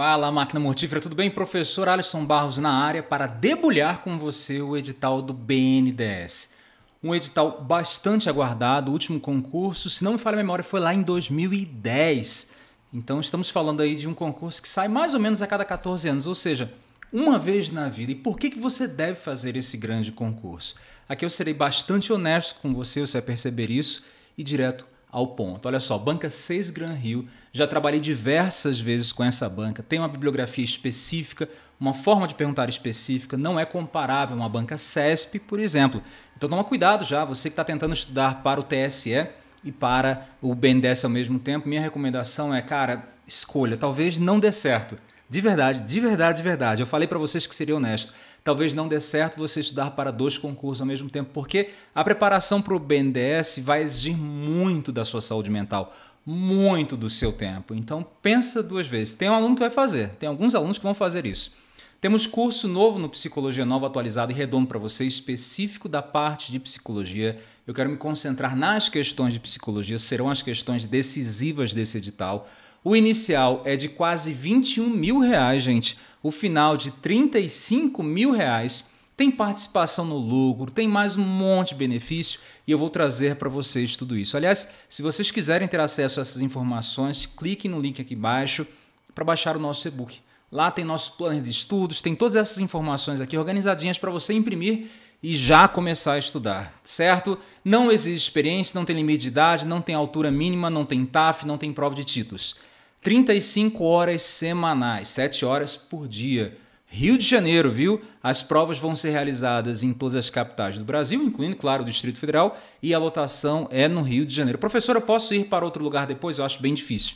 Fala, máquina mortífera, tudo bem? Professor Alisson Barros na área para debulhar com você o edital do BNDES. Um edital bastante aguardado, o último concurso, se não me falha a memória, foi lá em 2010. Então estamos falando aí de um concurso que sai mais ou menos a cada 14 anos, ou seja, uma vez na vida. E por que, que você deve fazer esse grande concurso? Aqui eu serei bastante honesto com você, você vai perceber isso, e direto ao ponto. Olha só, banca 6 Gran Rio, já trabalhei diversas vezes com essa banca, tem uma bibliografia específica, uma forma de perguntar específica, não é comparável a uma banca CESP, por exemplo. Então toma cuidado já, você que está tentando estudar para o TSE e para o BNDES ao mesmo tempo, minha recomendação é, cara, escolha, talvez não dê certo. De verdade, de verdade, de verdade. Eu falei para vocês que seria honesto talvez não dê certo você estudar para dois concursos ao mesmo tempo, porque a preparação para o BNDES vai exigir muito da sua saúde mental, muito do seu tempo. Então pensa duas vezes. Tem um aluno que vai fazer, tem alguns alunos que vão fazer isso. Temos curso novo no Psicologia Nova atualizado e redondo para você, específico da parte de psicologia. Eu quero me concentrar nas questões de psicologia, serão as questões decisivas desse edital. O inicial é de quase 21 mil reais, gente o final de 35 mil reais tem participação no lucro, tem mais um monte de benefício e eu vou trazer para vocês tudo isso. Aliás, se vocês quiserem ter acesso a essas informações, clique no link aqui embaixo para baixar o nosso e-book. Lá tem nosso plano de estudos, tem todas essas informações aqui organizadinhas para você imprimir e já começar a estudar, certo? Não exige experiência, não tem limite de idade, não tem altura mínima, não tem TAF, não tem prova de títulos. 35 horas semanais, 7 horas por dia. Rio de Janeiro, viu? As provas vão ser realizadas em todas as capitais do Brasil, incluindo, claro, o Distrito Federal, e a lotação é no Rio de Janeiro. Professor, eu posso ir para outro lugar depois? Eu acho bem difícil,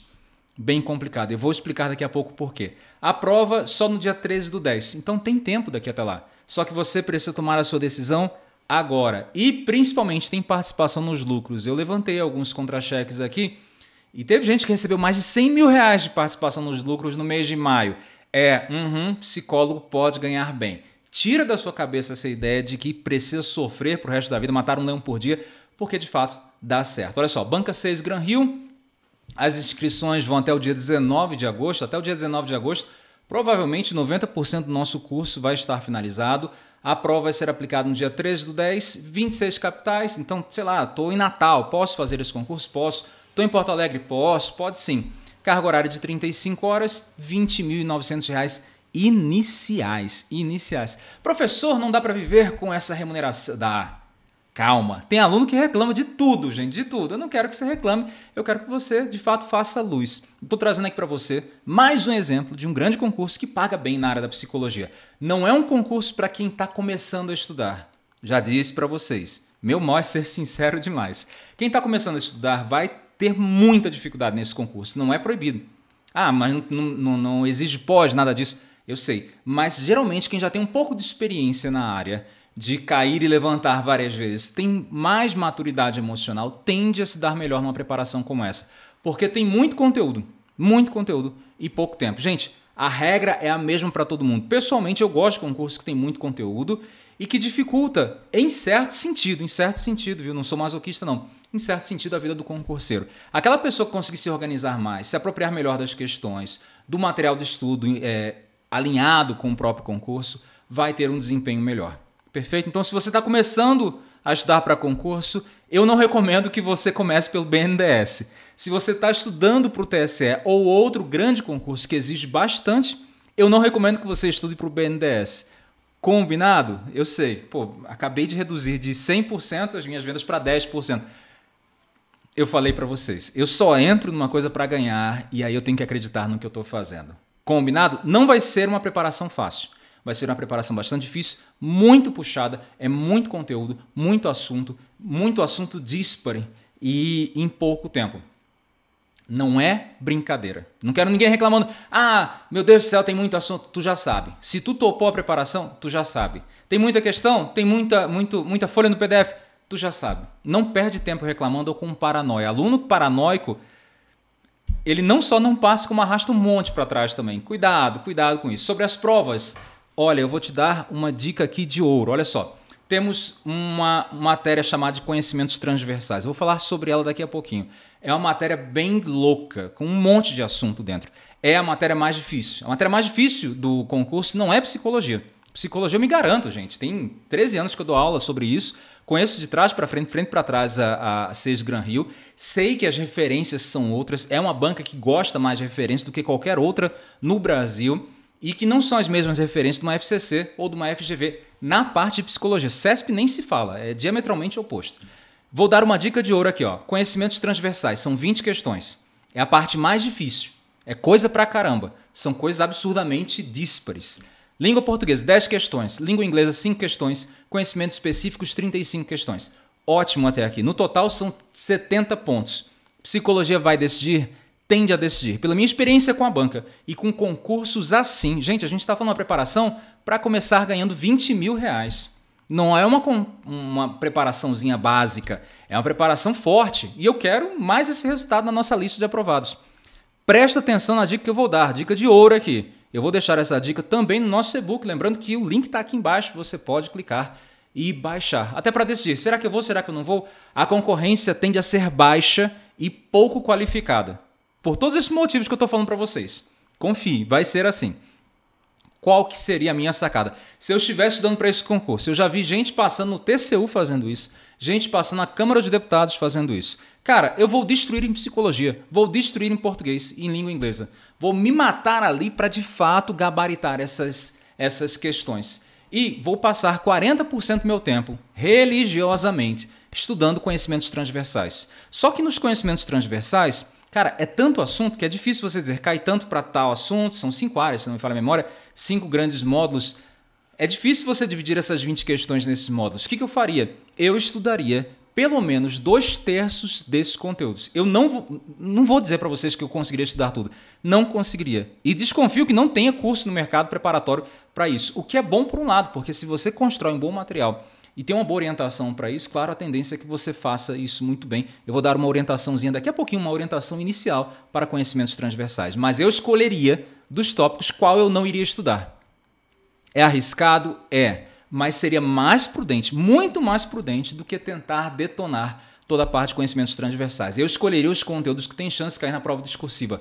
bem complicado. Eu vou explicar daqui a pouco por quê. A prova só no dia 13 do 10, então tem tempo daqui até lá. Só que você precisa tomar a sua decisão agora. E, principalmente, tem participação nos lucros. Eu levantei alguns contra-cheques aqui e teve gente que recebeu mais de 100 mil reais de participação nos lucros no mês de maio. É, uhum, psicólogo pode ganhar bem. Tira da sua cabeça essa ideia de que precisa sofrer pro resto da vida, matar um leão por dia, porque de fato dá certo. Olha só, Banca 6 Gran Rio, as inscrições vão até o dia 19 de agosto, até o dia 19 de agosto. Provavelmente 90% do nosso curso vai estar finalizado. A prova vai ser aplicada no dia 13 do 10, 26 capitais. Então, sei lá, estou em Natal, posso fazer esse concurso? Posso Estou em Porto Alegre? Posso? Pode sim. Carga horária de 35 horas, R$ 20.900 iniciais. Iniciais. Professor, não dá para viver com essa remuneração. Dá. Calma. Tem aluno que reclama de tudo, gente, de tudo. Eu não quero que você reclame, eu quero que você, de fato, faça luz. Estou trazendo aqui para você mais um exemplo de um grande concurso que paga bem na área da psicologia. Não é um concurso para quem está começando a estudar. Já disse para vocês, meu mal é ser sincero demais. Quem está começando a estudar vai ter muita dificuldade nesse concurso. Não é proibido. Ah, mas não, não, não exige pós, nada disso. Eu sei. Mas geralmente quem já tem um pouco de experiência na área de cair e levantar várias vezes, tem mais maturidade emocional, tende a se dar melhor numa preparação como essa. Porque tem muito conteúdo, muito conteúdo e pouco tempo. Gente, a regra é a mesma para todo mundo. Pessoalmente, eu gosto de concursos que tem muito conteúdo e que dificulta em certo sentido, em certo sentido, viu? Não sou masoquista, não em certo sentido, a vida do concurseiro. Aquela pessoa que conseguir se organizar mais, se apropriar melhor das questões, do material de estudo é, alinhado com o próprio concurso, vai ter um desempenho melhor. Perfeito? Então, se você está começando a estudar para concurso, eu não recomendo que você comece pelo BNDES. Se você está estudando para o TSE ou outro grande concurso que exige bastante, eu não recomendo que você estude para o BNDES. Combinado? Eu sei. Pô, acabei de reduzir de 100% as minhas vendas para 10% eu falei para vocês, eu só entro numa coisa para ganhar e aí eu tenho que acreditar no que eu estou fazendo. Combinado? Não vai ser uma preparação fácil. Vai ser uma preparação bastante difícil, muito puxada, é muito conteúdo, muito assunto, muito assunto dispare e em pouco tempo. Não é brincadeira. Não quero ninguém reclamando. Ah, meu Deus do céu, tem muito assunto. Tu já sabe. Se tu topou a preparação, tu já sabe. Tem muita questão? Tem muita, muito, muita folha no PDF? tu já sabe. Não perde tempo reclamando ou com paranoia. Aluno paranoico, ele não só não passa, como arrasta um monte para trás também. Cuidado, cuidado com isso. Sobre as provas, olha, eu vou te dar uma dica aqui de ouro. Olha só. Temos uma matéria chamada de conhecimentos transversais. Eu vou falar sobre ela daqui a pouquinho. É uma matéria bem louca, com um monte de assunto dentro. É a matéria mais difícil. A matéria mais difícil do concurso não é psicologia. Psicologia eu me garanto, gente. Tem 13 anos que eu dou aula sobre isso Conheço de trás para frente, frente para trás a, a Seis Gran Rio. Sei que as referências são outras. É uma banca que gosta mais de referência do que qualquer outra no Brasil e que não são as mesmas referências de uma FCC ou de uma FGV na parte de psicologia. CESP nem se fala, é diametralmente oposto. Vou dar uma dica de ouro aqui, ó. Conhecimentos transversais, são 20 questões. É a parte mais difícil. É coisa pra caramba. São coisas absurdamente díspares. Língua portuguesa, 10 questões. Língua inglesa, 5 questões. Conhecimentos específicos, 35 questões. Ótimo até aqui. No total, são 70 pontos. Psicologia vai decidir? Tende a decidir. Pela minha experiência com a banca e com concursos assim, gente, a gente está falando uma preparação para começar ganhando 20 mil reais. Não é uma, uma preparaçãozinha básica, é uma preparação forte. E eu quero mais esse resultado na nossa lista de aprovados. Presta atenção na dica que eu vou dar, dica de ouro aqui. Eu vou deixar essa dica também no nosso e-book, lembrando que o link está aqui embaixo, você pode clicar e baixar. Até para decidir, será que eu vou, será que eu não vou? A concorrência tende a ser baixa e pouco qualificada. Por todos esses motivos que eu estou falando para vocês. Confie, vai ser assim. Qual que seria a minha sacada? Se eu estivesse dando para esse concurso, eu já vi gente passando no TCU fazendo isso, gente passando na Câmara de Deputados fazendo isso, Cara, eu vou destruir em psicologia, vou destruir em português e em língua inglesa. Vou me matar ali para de fato gabaritar essas, essas questões. E vou passar 40% do meu tempo, religiosamente, estudando conhecimentos transversais. Só que nos conhecimentos transversais, cara, é tanto assunto que é difícil você dizer, cai tanto para tal assunto, são cinco áreas, se não me falha a memória, cinco grandes módulos. É difícil você dividir essas 20 questões nesses módulos. O que, que eu faria? Eu estudaria pelo menos dois terços desses conteúdos. Eu não vou, não vou dizer para vocês que eu conseguiria estudar tudo. Não conseguiria. E desconfio que não tenha curso no mercado preparatório para isso. O que é bom por um lado, porque se você constrói um bom material e tem uma boa orientação para isso, claro, a tendência é que você faça isso muito bem. Eu vou dar uma orientaçãozinha daqui a pouquinho, uma orientação inicial para conhecimentos transversais. Mas eu escolheria dos tópicos qual eu não iria estudar. É arriscado? É mas seria mais prudente, muito mais prudente do que tentar detonar toda a parte de conhecimentos transversais. Eu escolheria os conteúdos que têm chance de cair na prova discursiva.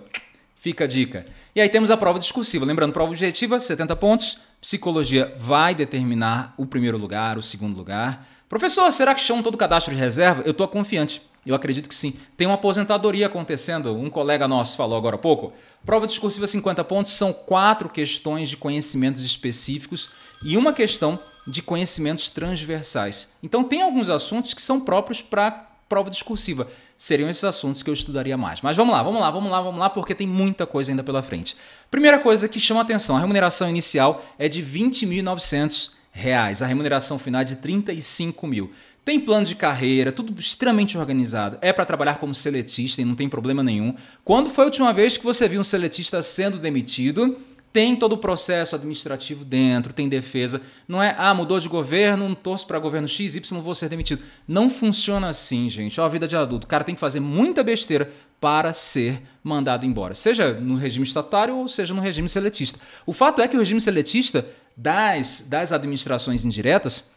Fica a dica. E aí temos a prova discursiva. Lembrando, prova objetiva, 70 pontos. Psicologia vai determinar o primeiro lugar, o segundo lugar. Professor, será que chama todo o cadastro de reserva? Eu estou confiante. Eu acredito que sim. Tem uma aposentadoria acontecendo. Um colega nosso falou agora há pouco. Prova discursiva 50 pontos são quatro questões de conhecimentos específicos e uma questão de conhecimentos transversais. Então, tem alguns assuntos que são próprios para prova discursiva. Seriam esses assuntos que eu estudaria mais. Mas vamos lá, vamos lá, vamos lá, vamos lá, porque tem muita coisa ainda pela frente. Primeira coisa que chama atenção: a remuneração inicial é de R$ 20.900. Reais. A remuneração final é de 35 mil. Tem plano de carreira, tudo extremamente organizado. É para trabalhar como seletista e não tem problema nenhum. Quando foi a última vez que você viu um seletista sendo demitido tem todo o processo administrativo dentro, tem defesa. Não é, ah, mudou de governo, um torço para governo X, Y, vou ser demitido. Não funciona assim, gente. Olha a vida de adulto. O cara tem que fazer muita besteira para ser mandado embora, seja no regime estatário ou seja no regime seletista. O fato é que o regime seletista das, das administrações indiretas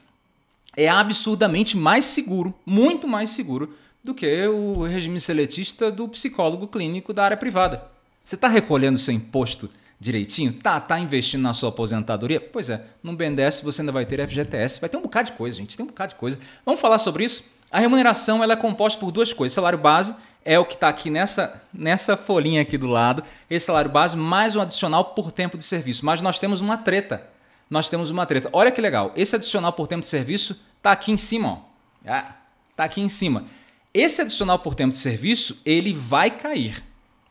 é absurdamente mais seguro, muito mais seguro, do que o regime seletista do psicólogo clínico da área privada. Você está recolhendo seu imposto direitinho? Tá, tá investindo na sua aposentadoria? Pois é, no BNDES você ainda vai ter FGTS, vai ter um bocado de coisa, gente, tem um bocado de coisa. Vamos falar sobre isso? A remuneração ela é composta por duas coisas, salário base é o que está aqui nessa, nessa folhinha aqui do lado, esse salário base mais um adicional por tempo de serviço. Mas nós temos uma treta. Nós temos uma treta. Olha que legal, esse adicional por tempo de serviço está aqui em cima. Ó. Ah, tá aqui em cima. Esse adicional por tempo de serviço, ele vai cair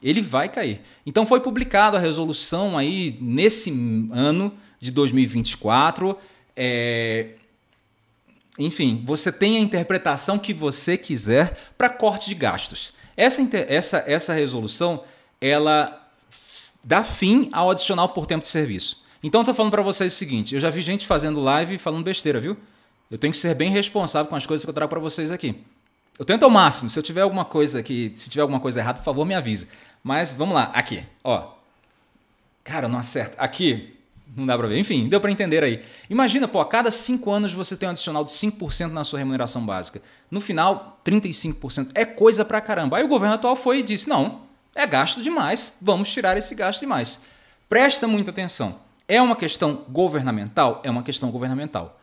ele vai cair. Então foi publicada a resolução aí nesse ano de 2024. É... Enfim, você tem a interpretação que você quiser para corte de gastos. Essa, essa, essa resolução ela dá fim ao adicional por tempo de serviço. Então estou falando para vocês o seguinte: eu já vi gente fazendo live falando besteira, viu? Eu tenho que ser bem responsável com as coisas que eu trago para vocês aqui. Eu tento ao máximo. Se eu tiver alguma coisa que, se tiver alguma coisa errada, por favor, me avise. Mas vamos lá, aqui, ó. Cara, não acerta. Aqui, não dá para ver. Enfim, deu para entender aí. Imagina, pô, a cada 5 anos você tem um adicional de 5% na sua remuneração básica. No final, 35%. É coisa para caramba. Aí o governo atual foi e disse: não, é gasto demais, vamos tirar esse gasto demais. Presta muita atenção. É uma questão governamental? É uma questão governamental.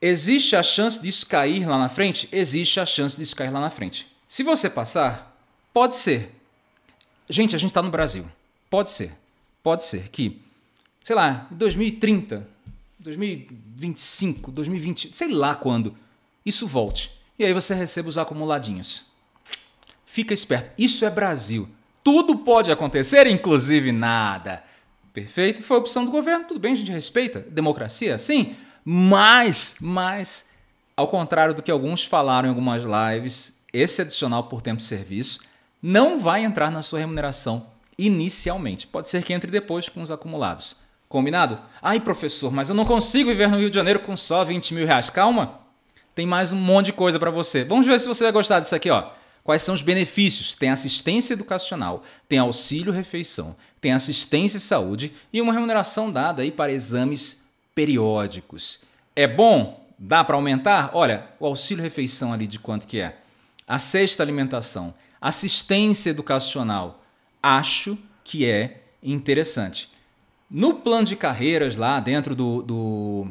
Existe a chance disso cair lá na frente? Existe a chance disso cair lá na frente. Se você passar, pode ser. Gente, a gente está no Brasil. Pode ser. Pode ser que, sei lá, em 2030, 2025, 2020, sei lá quando, isso volte. E aí você recebe os acumuladinhos. Fica esperto. Isso é Brasil. Tudo pode acontecer, inclusive nada. Perfeito? Foi a opção do governo, tudo bem, a gente respeita. Democracia, sim. Mas, mas, ao contrário do que alguns falaram em algumas lives, esse adicional por tempo de serviço não vai entrar na sua remuneração inicialmente. Pode ser que entre depois com os acumulados. Combinado? Ai, professor, mas eu não consigo viver no Rio de Janeiro com só 20 mil reais. Calma! Tem mais um monte de coisa para você. Vamos ver se você vai gostar disso aqui, ó. Quais são os benefícios? Tem assistência educacional, tem auxílio refeição, tem assistência e saúde e uma remuneração dada aí para exames periódicos. É bom? Dá para aumentar? Olha, o auxílio refeição ali de quanto que é? A sexta alimentação assistência educacional. Acho que é interessante. No plano de carreiras lá dentro do, do,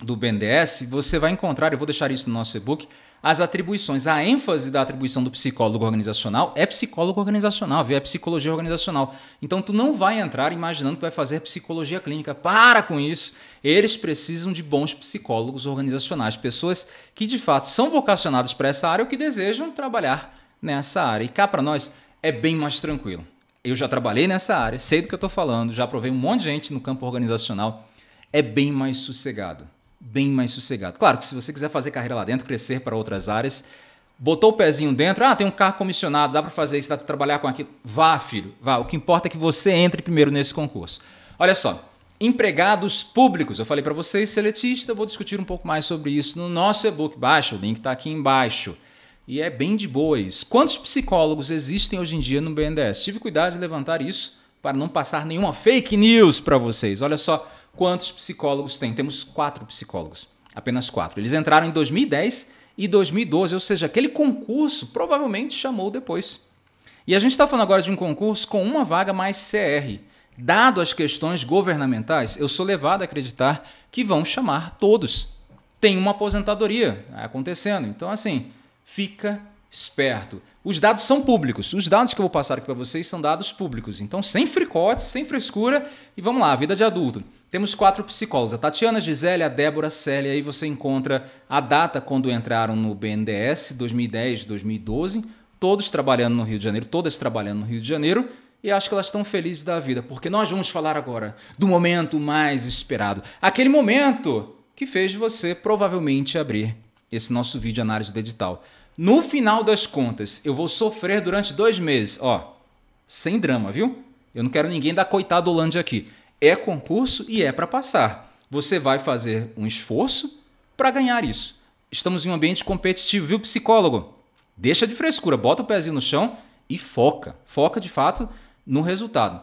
do BNDES, você vai encontrar, eu vou deixar isso no nosso e-book, as atribuições. A ênfase da atribuição do psicólogo organizacional é psicólogo organizacional, viu? é psicologia organizacional. Então tu não vai entrar imaginando que vai fazer psicologia clínica. Para com isso. Eles precisam de bons psicólogos organizacionais, pessoas que de fato são vocacionadas para essa área ou que desejam trabalhar nessa área. E cá para nós é bem mais tranquilo. Eu já trabalhei nessa área, sei do que eu estou falando, já provei um monte de gente no campo organizacional. É bem mais sossegado. Bem mais sossegado. Claro que se você quiser fazer carreira lá dentro, crescer para outras áreas, botou o pezinho dentro, ah, tem um carro comissionado, dá para fazer isso, dá para trabalhar com aquilo. Vá, filho, vá. O que importa é que você entre primeiro nesse concurso. Olha só, empregados públicos. Eu falei para vocês, seletista, vou discutir um pouco mais sobre isso no nosso e-book. Baixa, o link está aqui embaixo. E é bem de boas. Quantos psicólogos existem hoje em dia no BNDES? Tive cuidado de levantar isso para não passar nenhuma fake news para vocês. Olha só quantos psicólogos tem. Temos quatro psicólogos, apenas quatro. Eles entraram em 2010 e 2012, ou seja, aquele concurso provavelmente chamou depois. E a gente está falando agora de um concurso com uma vaga mais CR. Dado as questões governamentais, eu sou levado a acreditar que vão chamar todos. Tem uma aposentadoria acontecendo. Então, assim, fica esperto. Os dados são públicos. Os dados que eu vou passar aqui para vocês são dados públicos. Então, sem fricote, sem frescura. E vamos lá, vida de adulto. Temos quatro psicólogos: a Tatiana, a Gisele, a Débora, a Célia. Aí você encontra a data quando entraram no BNDES, 2010, 2012. Todos trabalhando no Rio de Janeiro, todas trabalhando no Rio de Janeiro. E acho que elas estão felizes da vida, porque nós vamos falar agora do momento mais esperado. Aquele momento que fez você provavelmente abrir esse nosso vídeo análise do edital. No final das contas, eu vou sofrer durante dois meses, ó, sem drama, viu? Eu não quero ninguém dar coitado Holândia aqui. É concurso e é para passar. Você vai fazer um esforço para ganhar isso. Estamos em um ambiente competitivo, viu, psicólogo? Deixa de frescura, bota o pezinho no chão e foca. Foca de fato no resultado.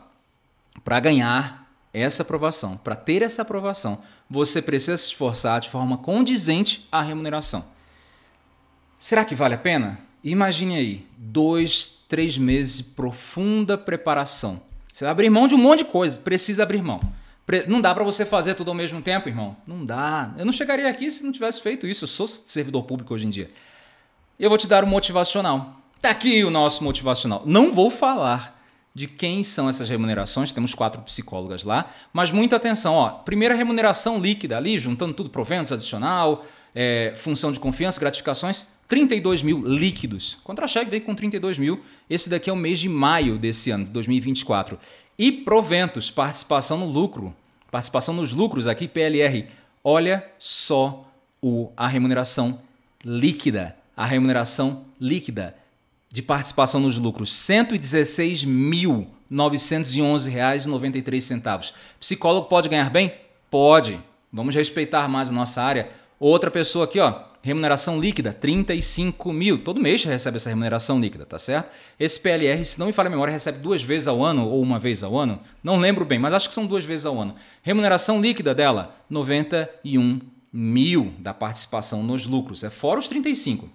Para ganhar essa aprovação. Para ter essa aprovação, você precisa se esforçar de forma condizente à remuneração. Será que vale a pena? Imagine aí, dois, três meses de profunda preparação. Você vai abrir mão de um monte de coisa, precisa abrir mão. Não dá para você fazer tudo ao mesmo tempo, irmão. Não dá. Eu não chegaria aqui se não tivesse feito isso. Eu sou servidor público hoje em dia. Eu vou te dar o um motivacional. Tá aqui o nosso motivacional. Não vou falar de quem são essas remunerações, temos quatro psicólogas lá, mas muita atenção, ó. Primeira remuneração líquida ali, juntando tudo, proventos, adicional, é, função de confiança, gratificações, 32 mil líquidos. Contra-cheque veio com 32 mil. Esse daqui é o mês de maio desse ano, de 2024. E proventos, participação no lucro, participação nos lucros aqui, PLR. Olha só o, a remuneração líquida. A remuneração líquida de participação nos lucros, R$ 116.911,93. Psicólogo pode ganhar bem? Pode. Vamos respeitar mais a nossa área. Outra pessoa aqui, ó, remuneração líquida, 35 mil. Todo mês recebe essa remuneração líquida, tá certo? Esse PLR, se não me falha a memória, recebe duas vezes ao ano ou uma vez ao ano. Não lembro bem, mas acho que são duas vezes ao ano. Remuneração líquida dela, 91 mil da participação nos lucros. É fora os 35.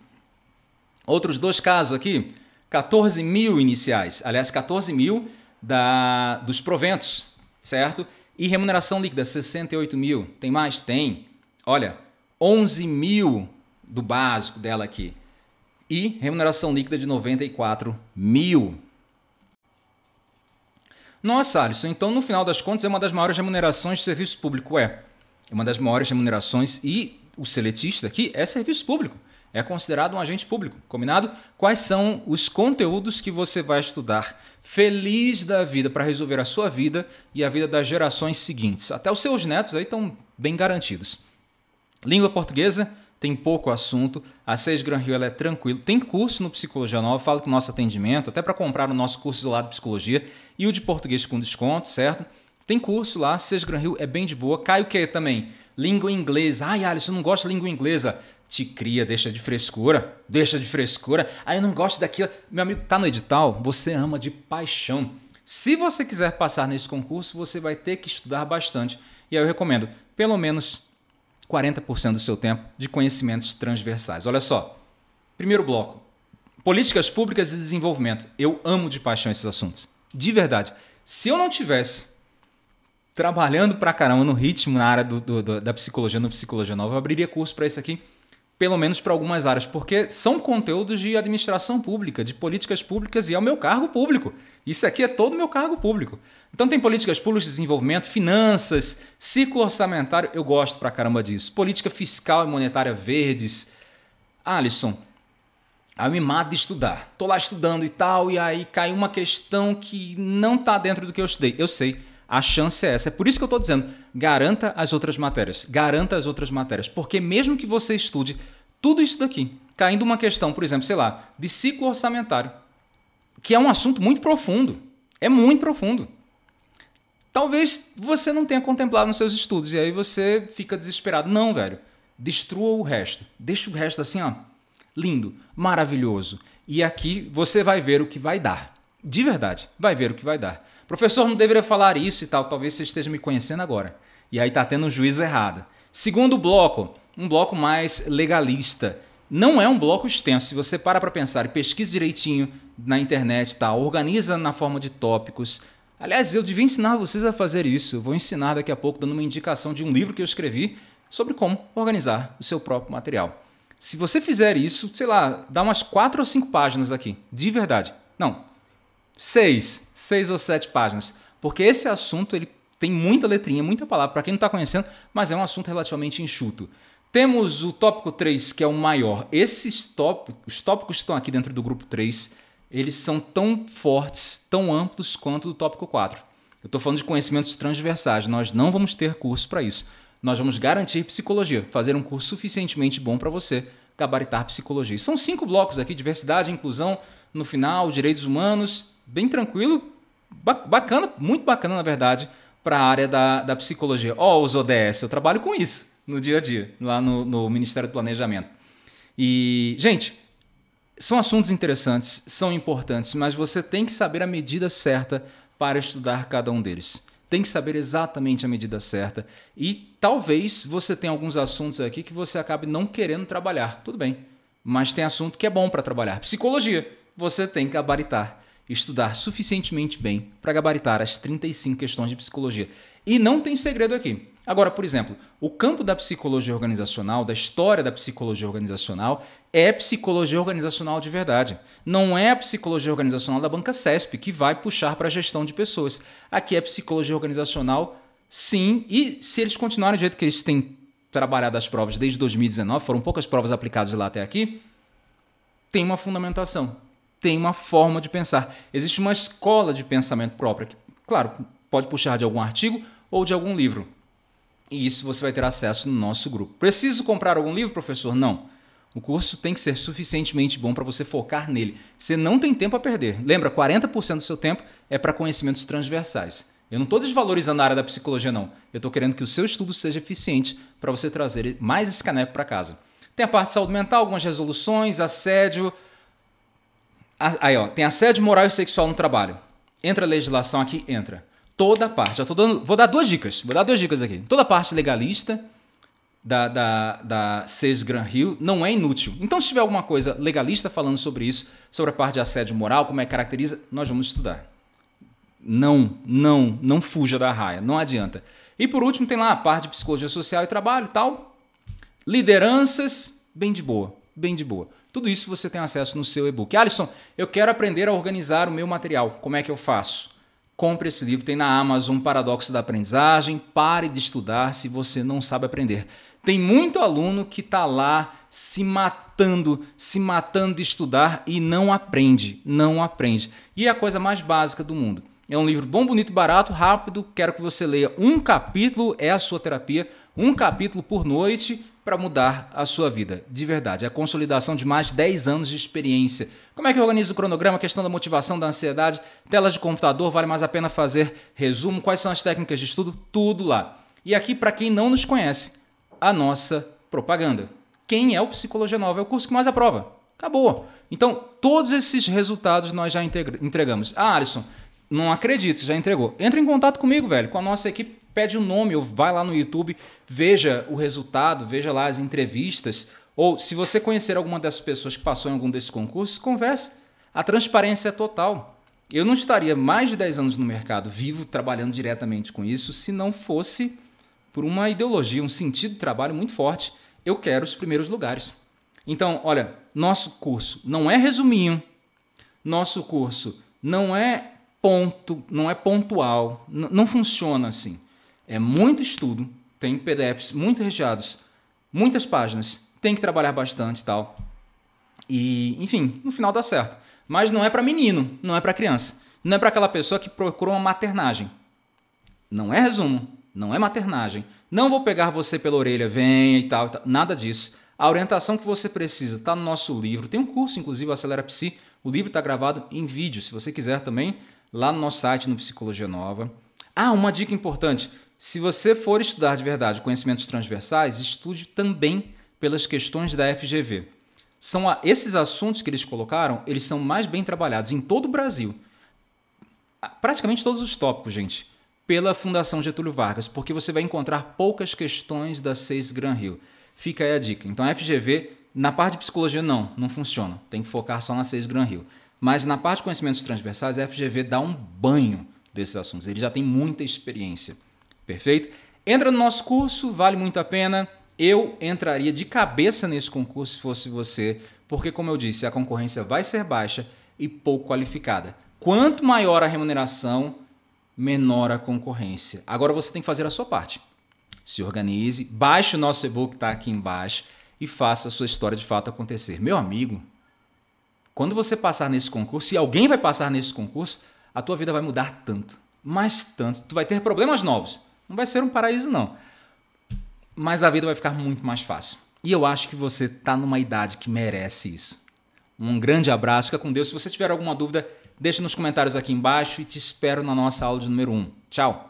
Outros dois casos aqui, 14 mil iniciais, aliás, 14 mil da, dos proventos, certo? E remuneração líquida, 68 mil. Tem mais? Tem. Olha, 11 mil do básico dela aqui. E remuneração líquida de 94 mil. Nossa, Alisson, então no final das contas é uma das maiores remunerações de serviço público. É, é uma das maiores remunerações e o seletista aqui é serviço público é considerado um agente público, combinado? Quais são os conteúdos que você vai estudar feliz da vida para resolver a sua vida e a vida das gerações seguintes? Até os seus netos aí estão bem garantidos. Língua portuguesa tem pouco assunto, a Seis Gran Rio é tranquilo, tem curso no Psicologia Nova, falo que o nosso atendimento, até para comprar o nosso curso lado de Psicologia e o de Português com desconto, certo? Tem curso lá, Seis Gran Rio é bem de boa. Caio que também, língua inglesa. Ai, Alisson, não gosta de língua inglesa te cria, deixa de frescura, deixa de frescura. Aí ah, eu não gosto daquilo. Meu amigo, tá no edital, você ama de paixão. Se você quiser passar nesse concurso, você vai ter que estudar bastante. E aí eu recomendo pelo menos 40% do seu tempo de conhecimentos transversais. Olha só. Primeiro bloco: políticas públicas e desenvolvimento. Eu amo de paixão esses assuntos. De verdade. Se eu não tivesse trabalhando pra caramba no ritmo na área do, do, do, da psicologia, no Psicologia Nova, eu abriria curso para isso aqui pelo menos para algumas áreas, porque são conteúdos de administração pública, de políticas públicas e é o meu cargo público. Isso aqui é todo o meu cargo público. Então tem políticas públicas de desenvolvimento, finanças, ciclo orçamentário, eu gosto pra caramba disso. Política fiscal e monetária verdes. Alisson, aí ah, eu me mato de estudar. Tô lá estudando e tal, e aí cai uma questão que não tá dentro do que eu estudei. Eu sei. A chance é essa. É por isso que eu estou dizendo, garanta as outras matérias. Garanta as outras matérias. Porque mesmo que você estude tudo isso daqui, caindo uma questão, por exemplo, sei lá, de ciclo orçamentário, que é um assunto muito profundo. É muito profundo. Talvez você não tenha contemplado nos seus estudos e aí você fica desesperado. Não, velho. Destrua o resto. Deixa o resto assim, ó. Lindo, maravilhoso. E aqui você vai ver o que vai dar. De verdade, vai ver o que vai dar. Professor, não deveria falar isso e tal, talvez você esteja me conhecendo agora. E aí tá tendo um juízo errado. Segundo bloco, um bloco mais legalista. Não é um bloco extenso. Se você para para pensar e pesquisa direitinho na internet, tá? Organiza na forma de tópicos. Aliás, eu devia ensinar vocês a fazer isso. vou ensinar daqui a pouco, dando uma indicação de um livro que eu escrevi sobre como organizar o seu próprio material. Se você fizer isso, sei lá, dá umas quatro ou cinco páginas aqui, de verdade. Não, seis, seis ou sete páginas, porque esse assunto ele tem muita letrinha, muita palavra para quem não está conhecendo, mas é um assunto relativamente enxuto. Temos o tópico 3, que é o maior. Esses tópicos, os tópicos que estão aqui dentro do grupo 3, eles são tão fortes, tão amplos quanto o tópico 4. Eu estou falando de conhecimentos transversais, nós não vamos ter curso para isso. Nós vamos garantir psicologia, fazer um curso suficientemente bom para você gabaritar psicologia. São cinco blocos aqui: diversidade, inclusão, no final, direitos humanos, bem tranquilo, bacana, muito bacana na verdade, para a área da, da psicologia. Ó, oh, os ODS, eu trabalho com isso no dia a dia, lá no, no Ministério do Planejamento. E, gente, são assuntos interessantes, são importantes, mas você tem que saber a medida certa para estudar cada um deles. Tem que saber exatamente a medida certa. E talvez você tenha alguns assuntos aqui que você acabe não querendo trabalhar. Tudo bem. Mas tem assunto que é bom para trabalhar. Psicologia, você tem que gabaritar estudar suficientemente bem para gabaritar as 35 questões de psicologia. E não tem segredo aqui. Agora, por exemplo, o campo da psicologia organizacional, da história da psicologia organizacional, é psicologia organizacional de verdade. Não é a psicologia organizacional da banca CESP que vai puxar para a gestão de pessoas. Aqui é psicologia organizacional, sim, e se eles continuarem do jeito que eles têm trabalhado as provas desde 2019, foram poucas provas aplicadas lá até aqui, tem uma fundamentação tem uma forma de pensar. Existe uma escola de pensamento própria, que, claro, pode puxar de algum artigo ou de algum livro. E isso você vai ter acesso no nosso grupo. Preciso comprar algum livro, professor? Não. O curso tem que ser suficientemente bom para você focar nele. Você não tem tempo a perder. Lembra, 40% do seu tempo é para conhecimentos transversais. Eu não estou desvalorizando a área da psicologia, não. Eu estou querendo que o seu estudo seja eficiente para você trazer mais esse caneco para casa. Tem a parte de saúde mental, algumas resoluções, assédio, Aí, ó, tem assédio moral e sexual no trabalho. Entra a legislação aqui, entra. Toda parte. Já tô dando, vou dar duas dicas. Vou dar duas dicas aqui. Toda parte legalista da, da, da SES Gran Rio não é inútil. Então, se tiver alguma coisa legalista falando sobre isso, sobre a parte de assédio moral, como é que caracteriza, nós vamos estudar. Não, não, não fuja da raia, não adianta. E por último, tem lá a parte de psicologia social e trabalho e tal. Lideranças, bem de boa bem de boa. Tudo isso você tem acesso no seu e-book. Alisson, eu quero aprender a organizar o meu material. Como é que eu faço? Compre esse livro, tem na Amazon Paradoxo da Aprendizagem. Pare de estudar se você não sabe aprender. Tem muito aluno que está lá se matando, se matando de estudar e não aprende, não aprende. E é a coisa mais básica do mundo. É um livro bom, bonito, barato, rápido. Quero que você leia um capítulo, é a sua terapia, um capítulo por noite para mudar a sua vida, de verdade. É a consolidação de mais de 10 anos de experiência. Como é que eu organizo o cronograma? A questão da motivação, da ansiedade, telas de computador, vale mais a pena fazer resumo, quais são as técnicas de estudo, tudo lá. E aqui, para quem não nos conhece, a nossa propaganda. Quem é o Psicologia Nova? É o curso que mais aprova. Acabou. Então, todos esses resultados nós já entregamos. Ah, Alisson, não acredito, já entregou. Entra em contato comigo, velho, com a nossa equipe pede o um nome ou vai lá no YouTube, veja o resultado, veja lá as entrevistas. Ou se você conhecer alguma dessas pessoas que passou em algum desses concursos, converse. A transparência é total. Eu não estaria mais de 10 anos no mercado vivo, trabalhando diretamente com isso, se não fosse por uma ideologia, um sentido de trabalho muito forte. Eu quero os primeiros lugares. Então, olha, nosso curso não é resuminho, nosso curso não é ponto, não é pontual, não funciona assim. É muito estudo, tem PDFs muito recheados, muitas páginas, tem que trabalhar bastante e tal. E, enfim, no final dá certo. Mas não é para menino, não é para criança. Não é para aquela pessoa que procura uma maternagem. Não é resumo, não é maternagem. Não vou pegar você pela orelha, venha e tal, e tal. nada disso. A orientação que você precisa está no nosso livro. Tem um curso, inclusive, Acelera Psi. O livro está gravado em vídeo, se você quiser também, lá no nosso site, no Psicologia Nova. Ah, uma dica importante. Se você for estudar de verdade conhecimentos transversais, estude também pelas questões da FGV. São a, esses assuntos que eles colocaram, eles são mais bem trabalhados em todo o Brasil. Praticamente todos os tópicos, gente, pela Fundação Getúlio Vargas, porque você vai encontrar poucas questões da 6 Gran Rio. Fica aí a dica. Então, a FGV, na parte de psicologia, não, não funciona. Tem que focar só na 6 Gran Rio. Mas na parte de conhecimentos transversais, a FGV dá um banho desses assuntos. Ele já tem muita experiência. Perfeito? Entra no nosso curso, vale muito a pena. Eu entraria de cabeça nesse concurso se fosse você, porque, como eu disse, a concorrência vai ser baixa e pouco qualificada. Quanto maior a remuneração, menor a concorrência. Agora você tem que fazer a sua parte. Se organize, baixe o nosso e-book, está aqui embaixo, e faça a sua história de fato acontecer. Meu amigo, quando você passar nesse concurso, se alguém vai passar nesse concurso, a tua vida vai mudar tanto, mas tanto. Tu vai ter problemas novos não vai ser um paraíso, não. Mas a vida vai ficar muito mais fácil. E eu acho que você está numa idade que merece isso. Um grande abraço, fica com Deus. Se você tiver alguma dúvida, deixa nos comentários aqui embaixo e te espero na nossa aula de número 1. Tchau!